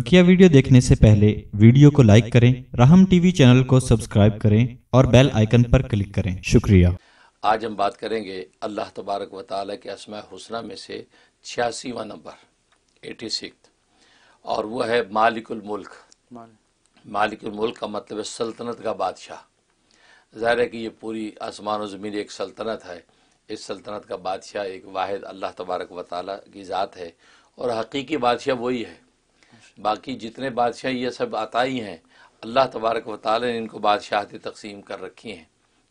बकिया वीडियो देखने से पहले वीडियो को लाइक करें राहम टीवी चैनल को सब्सक्राइब करें और बेल आइकन पर क्लिक करें शुक्रिया आज हम बात करेंगे अल्लाह तबारक व के असमय हुसना में से छियासीवा नंबर एटी सिक्स और वह है मालिकुल मुल्क मालिकुल मुल्क का मतलब है सल्तनत का बादशाह ज़ाहिर है कि ये पूरी आसमान ज़मीन एक सल्तनत है इस सल्तनत का बादशाह एक वाहिद अल्लाह तबारक व ताली की ज़ात है और हकीकी बादशाह वही है बाकी जितने बादशाह ये सब आता ही हैं अल्लाह तबारक व ताल ने इनको बादशाह तकसीम कर रखी हैं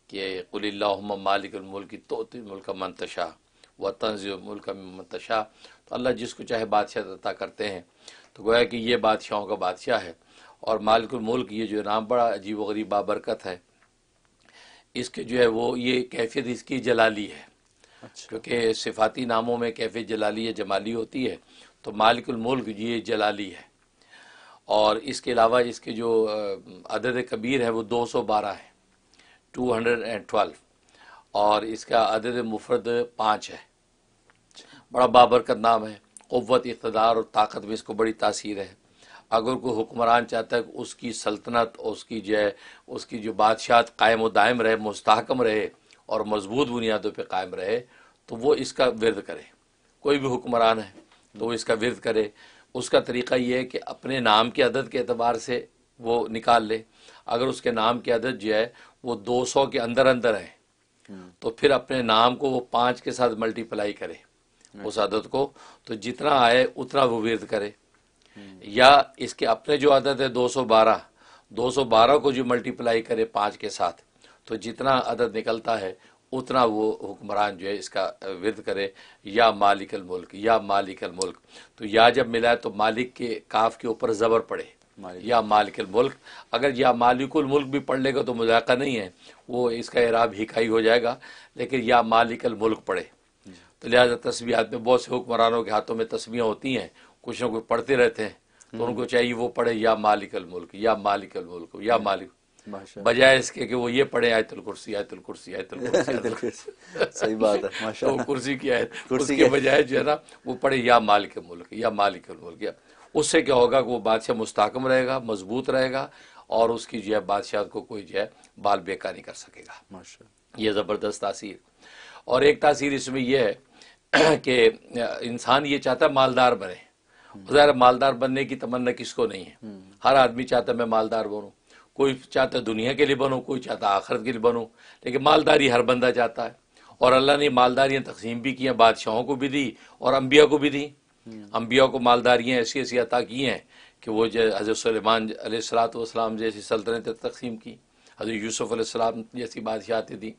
कि कुल्ला मालिकमल्क तो मुल्क मनतशा व तंज मुल्क मनतशा तो अल्लाह जिसको चाहे बादशाह अता करते हैं तो गोया कि ये बादशाहों का बादशाह है और मालिकमल्क ये जो नाम बड़ा अजीब व गरीब बाबरकत है इसके जो है वो ये कैफियत इसकी जलाली है अच्छा। क्योंकि सिफाती नामों में कैफियत जलाली या जमाली होती है तो मालिकुल मुल्क ये जलाली है और इसके अलावा इसके जो अदद कबीर है वो 212 है 212 और इसका अदद मुफरद पाँच है बड़ा बाबरकत नाम है क़वत इकतदार और ताकत में इसको बड़ी तासीर है अगर कोई हुक्मरान चाहता है उसकी सल्तनत उसकी जो है उसकी जो बादशाह कायम दायम रहे मुस्तकम रहे और मजबूत बुनियादों पर कायम रहे तो वो इसका विरद करे कोई भी हुक्मरान है तो वो इसका विरद करे उसका तरीका ये है कि अपने नाम के अदद के अतबार से वो निकाल ले अगर उसके नाम की अदद जो है वो दो सौ के अंदर अंदर है हम्म। तो फिर अपने नाम को वो पाँच के साथ मल्टीप्लाई करे अच्छा। उस आदत को तो जितना आए उतना वो विरद करे हम्म। या इसके अपने जो आदत है दो सौ बारह दो सौ बारह को जो मल्टीप्लाई करे पाँच के साथ तो जितना अदद निकलता है उतना वो हुक्मरान जो है इसका विरद करे या मालिकल मुल्क या मालिकल मुल्क तो या जब मिला है तो मालिक के काफ के ऊपर ज़बर पड़े या मालिकल मुल्क अगर या मालिकुल मुल्क भी पढ़ लेगा तो मुजाका नहीं है वो इसका इराब हिकाई हो जाएगा लेकिन या मालिकल मुल्क पढ़े तो लिहाजा तस्वीर में बहुत से हुक्मरानों के हाथों में तस्वीर होती हैं कुछ ना कुछ पढ़ते रहते हैं तो हम्म। उनको चाहिए वो पढ़े या मालिकल मुल्क या मालिकल मुल्क या मालिक बजाय इसके कि वो ये पढ़े आयतुल कुर्सी आयतुल कुर्सी आयतुल कुर्सी, सही बात है माशा तो कुर्सी की आयत कुर्सी के बजाय जो है ना वो पढ़े या माल के मुल्क या माल के मुल्क या उससे क्या होगा कि वो बादशाह मुस्ताकम रहेगा मजबूत रहेगा और उसकी जो है बादशाह को कोई जो है बाल बेकार नहीं कर सकेगा माशा ये ज़बरदस्त तासीर और एक तासीर इसमें यह है कि इंसान ये चाहता है मालदार बने हम्म। मालदार बनने की तमन्ना किसको नहीं है हम्म। हर आदमी चाहता है मैं मालदार बनूं कोई चाहता दुनिया के लिए बनो कोई चाहता आखरत के लिए बनो लेकिन मालदारी हर बंदा चाहता है और अल्लाह ने मालदारियाँ तकसीम भी किया बादशाहों को भी दी और अम्बिया को भी दी अम्बिया हम्म। को मालदारियाँ ऐसी ऐसी अता की हैं कि वो हज़रत सलेमान सलात वसलाम जैसी सल्तनत तकसीम की हज़रत यूसुफ़ अलैहिस्सलाम जैसी बादशाहतें दी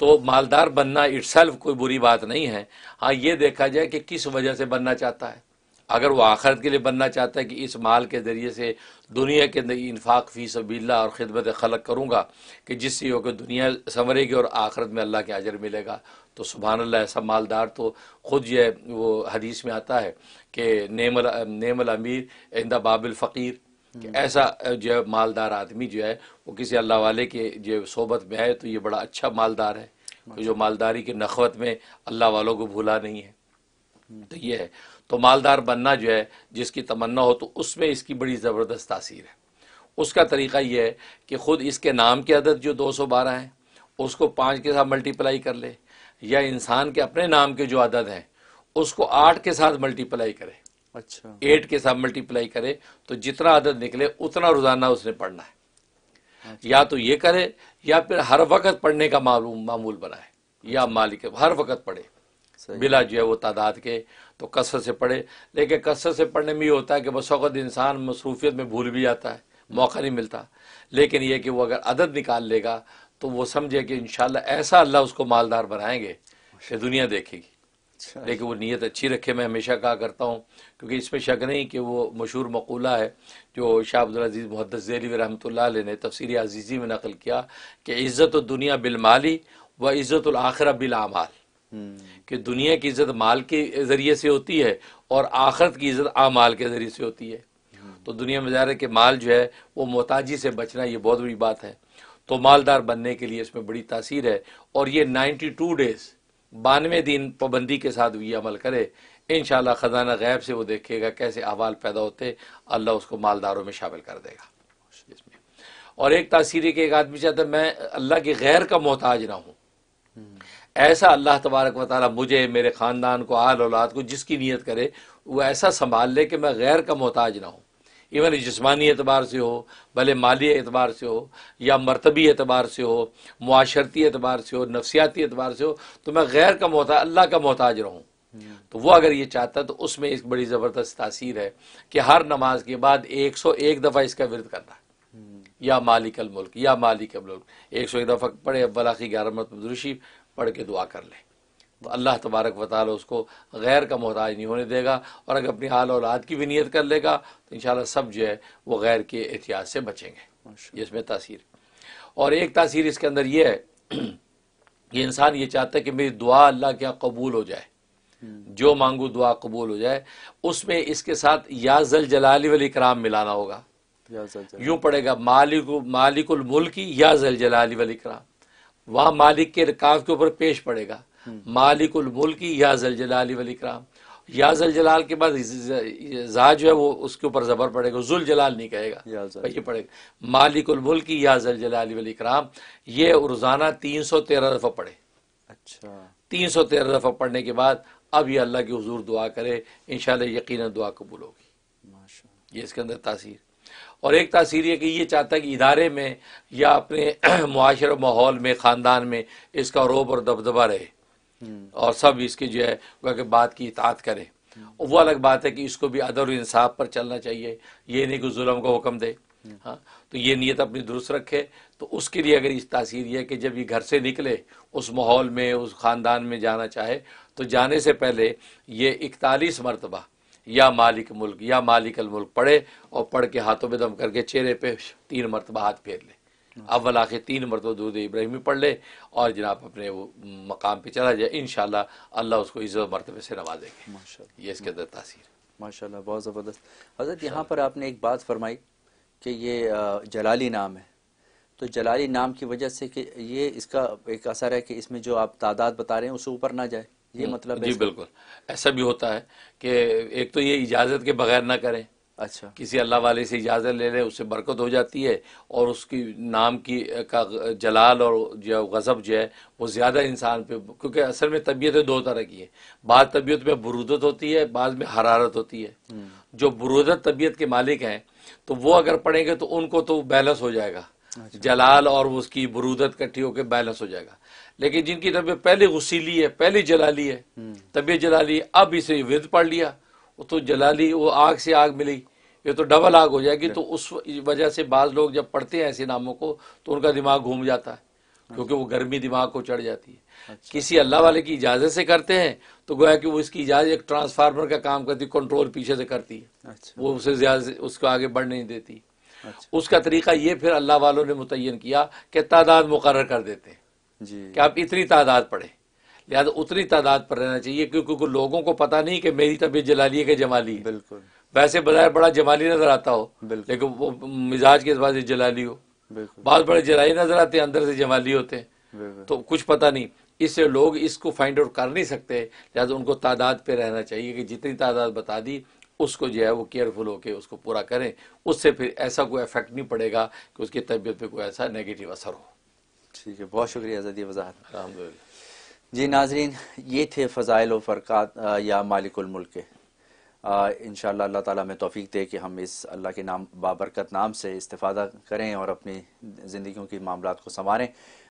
तो मालदार बनना इट्सल्फ कोई बुरी बात नहीं है हाँ ये देखा जाए कि किस वजह से बनना चाहता है अगर वो आखरत के लिए बनना चाहता है कि इस माल के ज़रिए से दुनिया के अंदर इनफाक फ़ी सबीला और ख़िदमत खलक करूँगा कि जिससे होकर दुनिया संवरेगी और आखरत में अल्लाह के अजर मिलेगा तो सुबहानल्ला अल्लाह ऐसा मालदार तो ख़ुद यह वो हदीस में आता है कि नेमल नेमल अमीर इंदा बाबिल फ़कीर हम्म। ऐसा जो है मालदार आदमी जो है वो किसी अल्लाह वाले के जो सोबत में है तो ये बड़ा अच्छा मालदार है तो जो मालदारी के नखवत में अल्लाह वालों को भूला नहीं है तो ये है तो मालदार बनना जो है जिसकी तमन्ना हो तो उसमें इसकी बड़ी ज़बरदस्त तासीर है उसका तरीका ये है कि ख़ुद इसके नाम की अदद जो दो सौ बारह है उसको पाँच के साथ मल्टीप्लाई कर ले या इंसान के अपने नाम के जो अदद हैं उसको आठ के साथ मल्टीप्लाई करे अच्छा एट के साथ मल्टीप्लाई करे तो जितना अदद निकले उतना रोज़ाना उसने पढ़ना है अच्छा। या तो ये करे या फिर हर वक्त पढ़ने का मामूल बनाए या मालिक हर वक्त पढ़े बिला जो है वो तादाद के तो कसरत से पढ़े लेकिन कसरत से पढ़ने में ये होता है कि बस वक्त इंसान मसरूफियत में भूल भी जाता है मौका नहीं मिलता लेकिन यह कि वो अगर अदद निकाल लेगा तो वो समझे कि इन ऐसा अल्लाह उसको मालदार बनाएंगे कि दुनिया देखेगी अच्छा, लेकिन वो अच्छा। नीयत अच्छी रखे मैं हमेशा कहा करता हूँ क्योंकि इसमें शक नहीं कि वो मशहूर मकूला है जो शाह अब्दुलज़ीज़ मुहदस जैली रहमत ने तफसर अजीज़ी में नकल किया कि इज़्ज़त दुनिया बिलमाली व इज़्ज़त आखिर बिलामाल कि दुनिया की इज्जत माल के ज़रिए से होती है और आखरत की इज्जत माल के ज़रिए से होती है तो दुनिया में जा रहे कि माल जो है वो मोहताजी से बचना ये बहुत बड़ी बात है तो मालदार बनने के लिए इसमें बड़ी तासीर है और ये नाइन्टी टू डेज़ बानवे दिन पाबंदी के साथ भी अमल करे इन ख़जाना गैब से वो देखेगा कैसे अहवाल पैदा होते अल्लाह उसको मालदारों में शामिल कर देगा और एक तासीर कि एक आदमी चाहता है मैं अल्लाह के गैर का मोहताज ना हूँ ऐसा अल्लाह तबारक वाली मुझे मेरे ख़ानदान को आल औलाद को जिसकी नीयत करे वो ऐसा संभाल ले कि मैं गैर का मोहताज ना हूँ इवन जिसमानी एतबार से हो भले माली एतबार से हो या मरतबी एतबार से हो माशरती एतबार से हो नफसियाती एतबार से हो तो मैं गैर का मोहताज अल्लाह का मोहताज रहूँ तो वो अगर ये चाहता है तो उसमें एक बड़ी ज़बरदस्त तासीर है कि हर नमाज के बाद एक सौ एक दफ़ा इसका विरद करना या मालिकल मुल्क या मालिक मुल्क एक सौ एक दफ़ा पढ़े अव्वल की ग्यारह मतमदरुशी पढ़ के दुआ कर लें तो अल्लाह तबारक वाल उसको गैर का मोहताज नहीं होने देगा और अगर अपनी आल औलाद की भी नीयत कर लेगा तो इन सब जो है वह गैर के एहतियात से बचेंगे इसमें तासीर और एक तासीर इसके अंदर यह है कि इंसान ये चाहता है कि मेरी दुआ अल्लाह क्या कबूल हो जाए हम्म। जो मांगू दुआ कबूल हो जाए उसमें इसके साथ या जल जलाली वाली कराम मिलाना होगा यूं पड़ेगा मालिक मालिकुल मुल्क या जल जलाली वाली करा वहाँ मालिक के रकाब के ऊपर पेश पड़ेगा हम्म। मालिकुल मुल्क या जल जलाली वाली करा या जल जलाल के बाद जा जो है वो उसके ऊपर जबर पड़ेगा जुल जलाल नहीं कहेगा ये पड़ेगा मालिकुल मुल्क या जल जलाली वल ये रोजाना तीन सौ तेरह दफ़ा पढ़े अच्छा तीन सौ तेरह दफ़ा पढ़ने के बाद अब ये अल्लाह के हजूर दुआ करे इन यकीन दुआ कबूल होगी ये इसके अंदर तासीर और एक तासीर ये कि ये चाहता है कि इदारे में या अपने माशर माहौल में ख़ानदान में इसका रोब और दबदबा रहे और सब इसकी जो है कि बात की इतात करें और वो अलग बात है कि इसको भी अदर इंसाफ पर चलना चाहिए ये नहीं कि जुल्म को हुक्म दे हाँ तो ये नीयत अपनी दुरुस्त रखे तो उसके लिए अगर इस तासीर यह कि जब ये घर से निकले उस माहौल में उस ख़ानदान में जाना चाहे तो जाने से पहले ये इकतालीस मरतबा या मालिक मुल्क या मालिक मुल्क पढ़े और पढ़ के हाथों में दम करके चेहरे पे तीन मरतबा हाथ फेर ले अव्वल आखिर तीन मरतबा दूध इब्राहिमी पढ़ ले और जनाब अपने वो मकाम पे चला जाए इन अल्लाह उसको इज्जत मरतबे से नवाजेंगे माशा ये इसके अंदर तासीर माशा बहुत ज़बरदस्त हजरत यहाँ पर आपने एक बात फरमाई कि ये जलाली नाम है तो जलाली नाम की वजह से कि ये इसका एक असर है कि इसमें जो आप तादाद बता रहे हैं उससे ऊपर ना जाए ये हम्म। मतलब जी बिल्कुल ऐसा भी होता है कि एक तो ये इजाज़त के बगैर ना करें अच्छा किसी अल्लाह वाले से इजाज़त ले लें उससे बरकत हो जाती है और उसकी नाम की का जलाल और जो गज़ब जो है वो ज़्यादा इंसान पे क्योंकि असल में तबीयत दो तरह की है बाद तबीयत में बरूदत होती है बाद में हरारत होती है हम्म। जो बरूदत तबीयत के मालिक हैं तो वो अगर पढ़ेंगे तो उनको तो बैलेंस हो जाएगा अच्छा। जलाल और उसकी बरूदत इकट्ठी होकर बैलेंस हो जाएगा लेकिन जिनकी तबियत पहले गुसीली है पहले जला ली है हम्म। तबीयत जला ली अब इसे विद पढ़ लिया वो तो जला ली वो आग से आग मिली ये तो डबल आग हो जाएगी तो उस वजह से बाज लोग जब पढ़ते हैं ऐसे नामों को तो उनका दिमाग घूम जाता है क्योंकि वो गर्मी दिमाग को चढ़ जाती है अच्छा। किसी अल्लाह वाले की इजाज़त से करते हैं तो गोया कि वो इसकी इजाज़त एक ट्रांसफार्मर का काम करती कंट्रोल पीछे से करती है अच्छा। वो उसे ज्यादा उसको आगे बढ़ नहीं देती अच्छा। उसका तरीका ये फिर अल्लाह वालों ने मुतन किया कि तादाद मुकर कर देते हैं कि आप इतनी तादाद पढ़े लिहाजा उतनी तादाद पर रहना चाहिए क्योंकि लोगों को पता नहीं कि मेरी तबीयत जलाली है कि जमाली है बिल्कुल वैसे बजाय बड़ा जमाली नजर आता हो लेकिन वो मिजाज के हिसाब जलाली हो बहुत बड़े जलाई नजर आते हैं अंदर से जमाली होते हैं तो कुछ पता नहीं इससे लोग इसको फाइंड आउट कर नहीं सकते लिहाजा उनको तादाद पर रहना चाहिए कि जितनी तादाद बता दी उसको जो है वो केयरफुल होकर उसको पूरा करें उससे फिर ऐसा कोई इफेक्ट नहीं पड़ेगा कि उसकी तबीयत पे कोई ऐसा नेगेटिव असर हो ठीक है बहुत शुक्रिया जदी वजाहत जी नाजरीन ये थे फ़ज़ाइल व फ़रक़ात या मुल्क के इन अल्लाह ताला में तोफ़ी दे कि हम इस अल्लाह के नाम बाबरकत नाम से इस्तादा करें और अपनी ज़िंदगियों के मामला को संवारें